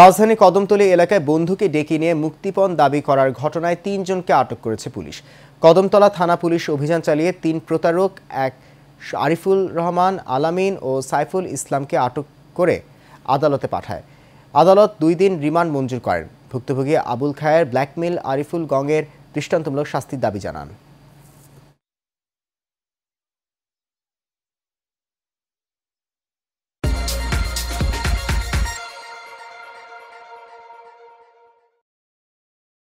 রাজধানী কদমতলী এলাকায় বন্ধুকে ডেকে নিয়ে মুক্তিপণ দাবি করার ঘটনায় তিনজনকে আটক করেছে পুলিশ কদমতলা থানা পুলিশ অভিযান চালিয়ে তিন প্রতারক এক আরিফুল রহমান আলামিন ও সাইফুল ইসলামকে আটক করে আদালতে পাঠায় আদালত দুই দিন রিমান্ড মঞ্জুর করেন ভুক্তভোগী আবুল খায়ের ব্ল্যাকমেল আরিফুল গঙ্গের দৃষ্টান্তমূলক শাস্তির দাবি জানান